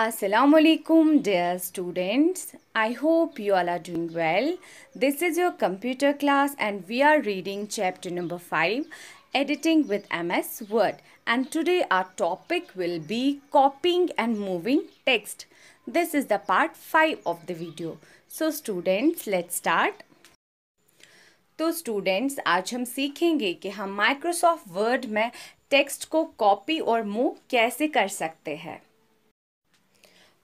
Assalamualaikum dear students. I hope you all are doing well. This is your computer class and we are reading chapter number 5 editing with MS Word and today our topic will be copying and moving text. This is the part 5 of the video. So students let's start. तो students आज हम सीखेंगे कि हम Microsoft Word में text को copy और move कैसे कर सकते हैं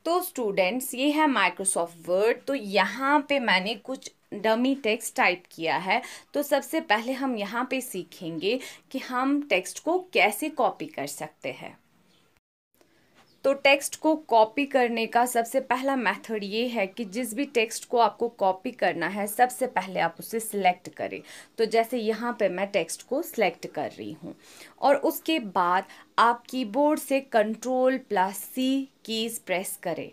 तो स्टूडेंट्स ये है माइक्रोसॉफ्ट वर्ड तो यहाँ पे मैंने कुछ डमी टेक्स्ट टाइप किया है तो सबसे पहले हम यहाँ पे सीखेंगे कि हम टेक्स्ट को कैसे कॉपी कर सकते हैं तो टेक्स्ट को कॉपी करने का सबसे पहला मेथड ये है कि जिस भी टेक्स्ट को आपको कॉपी करना है सबसे पहले आप उसे सिलेक्ट करें तो जैसे यहाँ पे मैं टेक्स्ट को सिलेक्ट कर रही हूँ और उसके बाद आप कीबोर्ड से control plus C keys press करें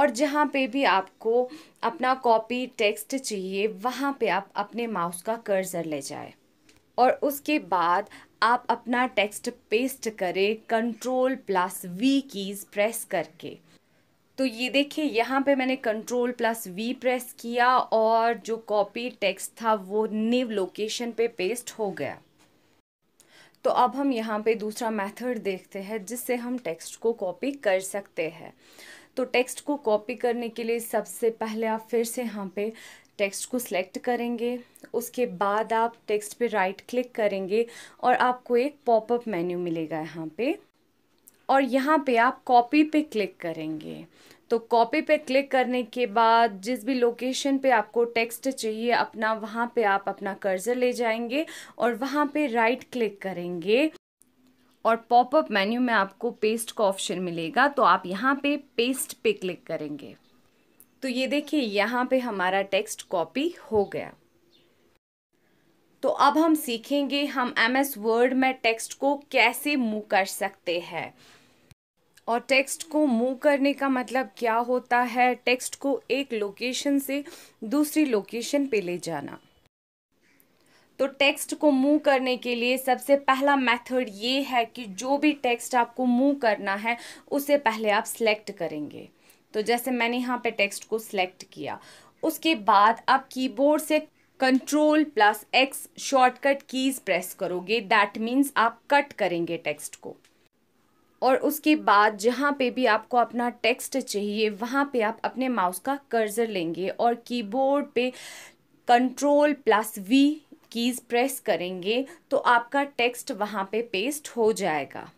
और जहाँ पे भी आपको अपना कॉपी टेक्स्ट चाहिए वहाँ पे आप अपने माउस का कर्जर ले जाएं और उसके बाद आप अपना टेक्स्ट पेस्ट करें control plus V keys press करके तो ये देखिए यहाँ पे मैंने कंट्रोल प्लस वी प्रेस किया और जो कॉपी टेक्स्ट था वो निव लोकेशन पे पेस्ट हो गया तो अब हम यहाँ पे दूसरा मेथड देखते हैं जिससे हम टेक्स्ट को कॉपी कर सकते हैं तो टेक्स्ट को कॉपी करने के लिए सबसे पहले आप फिर से यहाँ पे टेक्स्ट को सिलेक्ट करेंगे उसके बाद आप टेक्स्ट पे राइट क्लिक करेंगे और आपको एक पॉपअप मेन्यू मिलेगा यहाँ पे और यहाँ पे आप कॉपी पे क्लिक करेंगे तो कॉपी पे क्लिक करने के बाद जिस भी लोकेशन पे आपको टेक्स्ट चाहिए अपना वहाँ पे आप अपना कर्जर ले जाएंगे और वहाँ पे राइट क्लिक करेंगे और पॉपअप मेन्यू में आपको पेस्ट का ऑप्शन मिलेगा तो आप यहाँ पे पेस्ट पे क्लिक करेंगे तो ये देखिए यहाँ पे हमारा टेक्स्ट कॉपी हो गया तो अब हम सीखेंगे हम एम एस वर्ड में टेक्स्ट को कैसे मूव कर सकते हैं और टेक्स्ट को मूव करने का मतलब क्या होता है टेक्स्ट को एक लोकेशन से दूसरी लोकेशन पे ले जाना तो टेक्स्ट को मूव करने के लिए सबसे पहला मेथड ये है कि जो भी टेक्स्ट आपको मूव करना है उसे पहले आप सिलेक्ट करेंगे तो जैसे मैंने यहाँ पे टेक्स्ट को सिलेक्ट किया उसके बाद आप कीबोर्ड से control plus X shortcut keys press करोगे दैट मीन्स आप कट करेंगे टेक्स्ट को और उसके बाद जहाँ पे भी आपको अपना टेक्स्ट चाहिए वहाँ पे आप अपने माउस का कर्जर लेंगे और कीबोर्ड पे control plus V keys press करेंगे तो आपका टेक्स्ट वहाँ पे पेस्ट हो जाएगा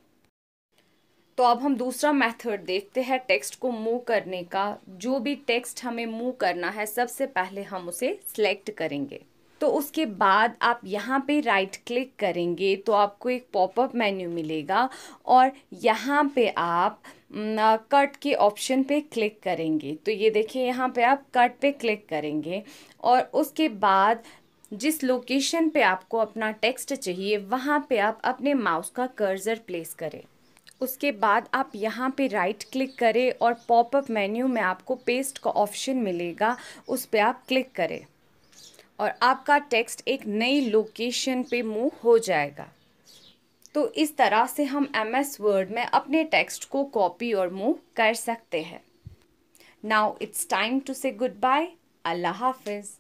तो अब हम दूसरा मेथड देखते हैं टेक्स्ट को मूव करने का जो भी टेक्स्ट हमें मूव करना है सबसे पहले हम उसे सिलेक्ट करेंगे तो उसके बाद आप यहाँ पे राइट क्लिक करेंगे तो आपको एक पॉपअप मेन्यू मिलेगा और यहाँ पे आप कट के ऑप्शन पे क्लिक करेंगे तो ये देखिए यहाँ पे आप कट पे क्लिक करेंगे और उसके बाद जिस लोकेशन पे आपको अपना टेक्स्ट चाहिए वहाँ पे आप अपने माउस का कर्जर प्लेस करें उसके बाद आप यहाँ पे राइट क्लिक करें और पॉपअप मेन्यू में आपको पेस्ट का ऑप्शन मिलेगा उस पर आप क्लिक करें और आपका टेक्स्ट एक नई लोकेशन पे मूव हो जाएगा तो इस तरह से हम एम एस वर्ड में अपने टेक्स्ट को कॉपी और मूव कर सकते हैं now it's time to say good bye अल्लाह हाफिज़